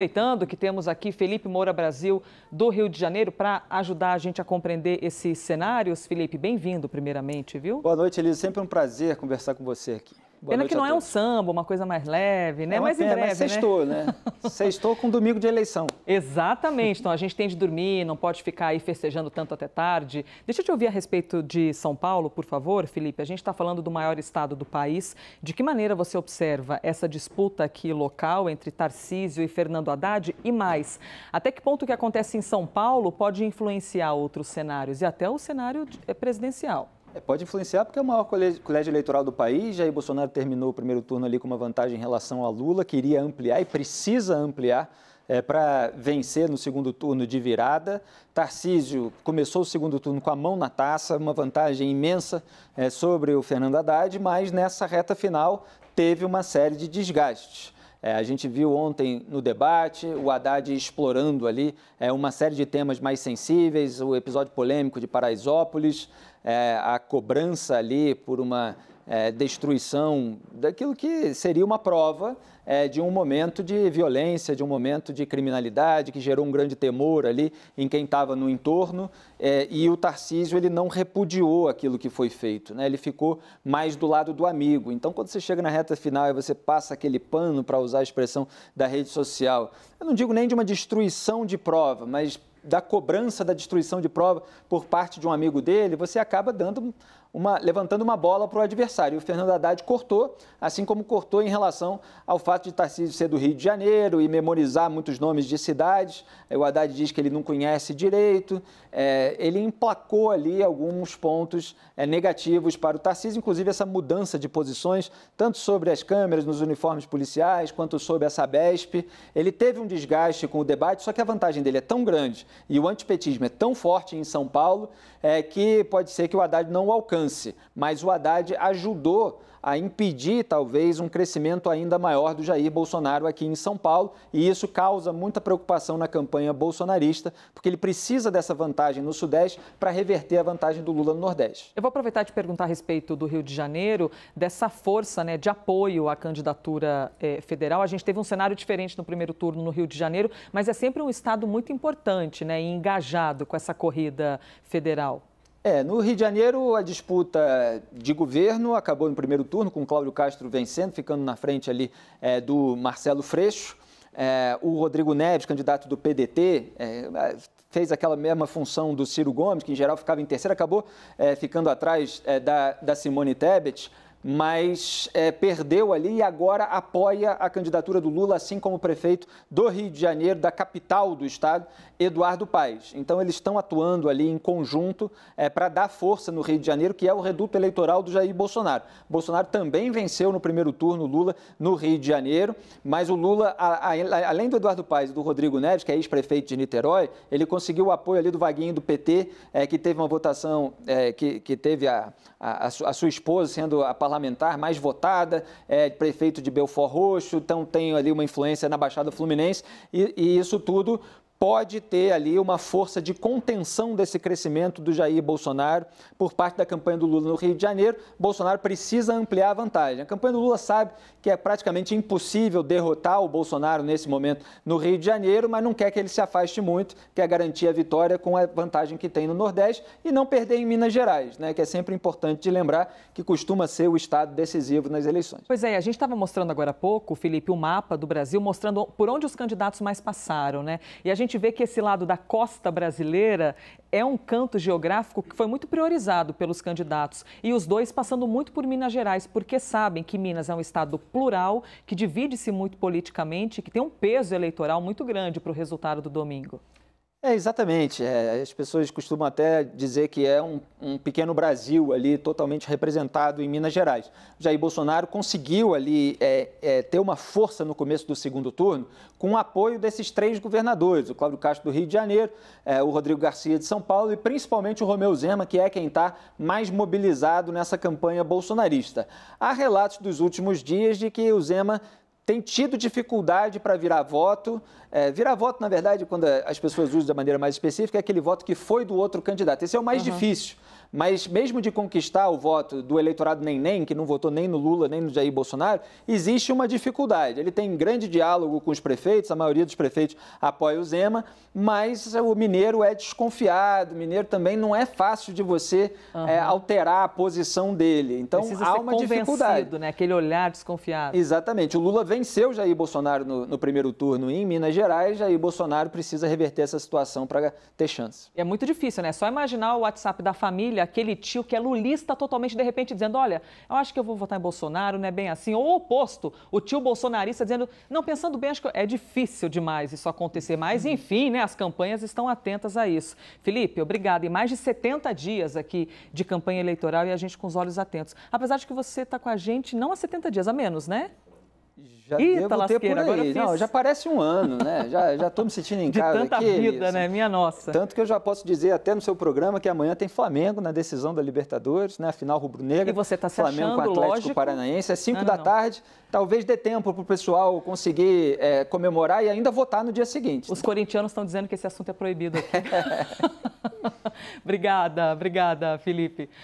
Aproveitando que temos aqui Felipe Moura Brasil, do Rio de Janeiro, para ajudar a gente a compreender esses cenários. Felipe, bem-vindo, primeiramente, viu? Boa noite, Elisa. Sempre um prazer conversar com você aqui. Boa pena que não é um samba, uma coisa mais leve, né? É mas pena, em breve, mas né? sextou, né? né? sextou com domingo de eleição. Exatamente. Então a gente tem de dormir, não pode ficar aí festejando tanto até tarde. Deixa eu te ouvir a respeito de São Paulo, por favor, Felipe. A gente está falando do maior estado do país. De que maneira você observa essa disputa aqui local entre Tarcísio e Fernando Haddad e mais? Até que ponto o que acontece em São Paulo pode influenciar outros cenários e até o cenário eh, presidencial? É, pode influenciar porque é o maior colégio, colégio eleitoral do país. Jair Bolsonaro terminou o primeiro turno ali com uma vantagem em relação a Lula, queria ampliar e precisa ampliar é, para vencer no segundo turno de virada. Tarcísio começou o segundo turno com a mão na taça, uma vantagem imensa é, sobre o Fernando Haddad, mas nessa reta final teve uma série de desgastes. É, a gente viu ontem no debate o Haddad explorando ali é, uma série de temas mais sensíveis, o episódio polêmico de Paraisópolis, é, a cobrança ali por uma é, destruição daquilo que seria uma prova é, de um momento de violência, de um momento de criminalidade que gerou um grande temor ali em quem estava no entorno. É, e o Tarcísio ele não repudiou aquilo que foi feito, né? ele ficou mais do lado do amigo. Então, quando você chega na reta final e você passa aquele pano, para usar a expressão da rede social, eu não digo nem de uma destruição de prova, mas da cobrança da destruição de prova por parte de um amigo dele, você acaba dando uma, levantando uma bola para o adversário. o Fernando Haddad cortou, assim como cortou em relação ao fato de Tarcísio ser do Rio de Janeiro e memorizar muitos nomes de cidades. É, o Haddad diz que ele não conhece direito. É, ele emplacou ali alguns pontos é, negativos para o Tarcísio, inclusive essa mudança de posições, tanto sobre as câmeras nos uniformes policiais, quanto sobre a Sabesp. Ele teve um desgaste com o debate, só que a vantagem dele é tão grande e o antipetismo é tão forte em São Paulo é, que pode ser que o Haddad não o alcance alcance, mas o Haddad ajudou a impedir talvez um crescimento ainda maior do Jair Bolsonaro aqui em São Paulo, e isso causa muita preocupação na campanha bolsonarista, porque ele precisa dessa vantagem no Sudeste para reverter a vantagem do Lula no Nordeste. Eu vou aproveitar e te perguntar a respeito do Rio de Janeiro, dessa força né, de apoio à candidatura eh, federal. A gente teve um cenário diferente no primeiro turno no Rio de Janeiro, mas é sempre um estado muito importante né, e engajado com essa corrida federal. É, no Rio de Janeiro, a disputa de governo acabou no primeiro turno, com Cláudio Castro vencendo, ficando na frente ali é, do Marcelo Freixo. É, o Rodrigo Neves, candidato do PDT, é, fez aquela mesma função do Ciro Gomes, que em geral ficava em terceiro, acabou é, ficando atrás é, da, da Simone Tebet mas é, perdeu ali e agora apoia a candidatura do Lula, assim como o prefeito do Rio de Janeiro, da capital do estado, Eduardo Paes. Então, eles estão atuando ali em conjunto é, para dar força no Rio de Janeiro, que é o reduto eleitoral do Jair Bolsonaro. Bolsonaro também venceu no primeiro turno Lula no Rio de Janeiro, mas o Lula, a, a, além do Eduardo Paes e do Rodrigo Neves, que é ex-prefeito de Niterói, ele conseguiu o apoio ali do Vaguinho do PT, é, que teve uma votação, é, que, que, teve a, a, sua esposa sendo a parlamentar mais votada, é prefeito de Belfort Roxo, então tem ali uma influência na Baixada Fluminense, e, e isso tudo pode ter ali uma força de contenção desse crescimento do Jair Bolsonaro por parte da campanha do Lula no Rio de Janeiro. Bolsonaro precisa ampliar a vantagem. A campanha do Lula sabe que é praticamente impossível derrotar o Bolsonaro nesse momento no Rio de Janeiro, mas não quer que ele se afaste muito, quer garantir a vitória com a vantagem que tem no Nordeste e não perder em Minas Gerais, né, que é sempre importante de lembrar que costuma ser o estado decisivo nas eleições. Pois é, a gente estava mostrando agora há pouco, Felipe, o mapa do Brasil mostrando por onde os candidatos mais passaram, né? E a gente gente vê que esse lado da costa brasileira é um canto geográfico que foi muito priorizado pelos candidatos e os dois passando muito por Minas Gerais, porque sabem que Minas é um estado plural, que divide-se muito politicamente, que tem um peso eleitoral muito grande para o resultado do domingo. É, exatamente. É, as pessoas costumam até dizer que é um, um, pequeno Brasil ali totalmente representado em Minas Gerais. Jair Bolsonaro conseguiu ali é, é, ter uma força no começo do segundo turno com o apoio desses três governadores, o Cláudio Castro do Rio de Janeiro, é, o Rodrigo Garcia de São Paulo e principalmente o Romeu Zema, que é quem está mais mobilizado nessa campanha bolsonarista. Há relatos dos últimos dias de que o Zema tem tido dificuldade para virar voto. É, virar voto, na verdade, quando as pessoas usam da maneira mais específica, é aquele voto que foi do outro candidato. Esse é o mais uhum. difícil. Mas mesmo de conquistar o voto do eleitorado neném, que não votou nem no Lula, nem no Jair Bolsonaro, existe uma dificuldade. Ele tem grande diálogo com os prefeitos, a maioria dos prefeitos apoia o Zema, mas o mineiro é desconfiado, o mineiro também não é fácil de você uhum. é, alterar a posição dele. Então Precisa há uma dificuldade. Né? Aquele olhar desconfiado. Exatamente. O Lula vem venceu Jair Bolsonaro no, no, primeiro turno em Minas Gerais, Jair Bolsonaro precisa reverter essa situação para ter chance. É muito difícil, né? Só imaginar o WhatsApp da família, aquele tio que é lulista totalmente de repente dizendo: olha, eu acho que eu vou votar em Bolsonaro, não é bem assim. Ou o oposto, o tio bolsonarista dizendo: não, pensando bem, acho que é difícil demais isso acontecer. Mas, uhum. enfim, né? As campanhas estão atentas a isso. Felipe, obrigado. E mais de 70 dias aqui de campanha eleitoral e a gente com os olhos atentos. Apesar de que você está com a gente não há 70 dias, a menos, né? Já Eita, devo tá ter por aí. Não, já parece um ano, né? Já, já tô me sentindo em casa. De tanta vida, assim. né? Minha nossa. Tanto que eu já posso dizer até no seu programa que amanhã tem Flamengo na decisão da Libertadores, né? A final rubro-negra. E você tá se Flamengo achando, com Atlético lógico. Paranaense. É 5 da não. tarde. Talvez dê tempo para o pessoal conseguir é, comemorar e ainda votar no dia seguinte. Os corintianos estão dizendo que esse assunto é proibido aqui. obrigada, obrigada, Felipe.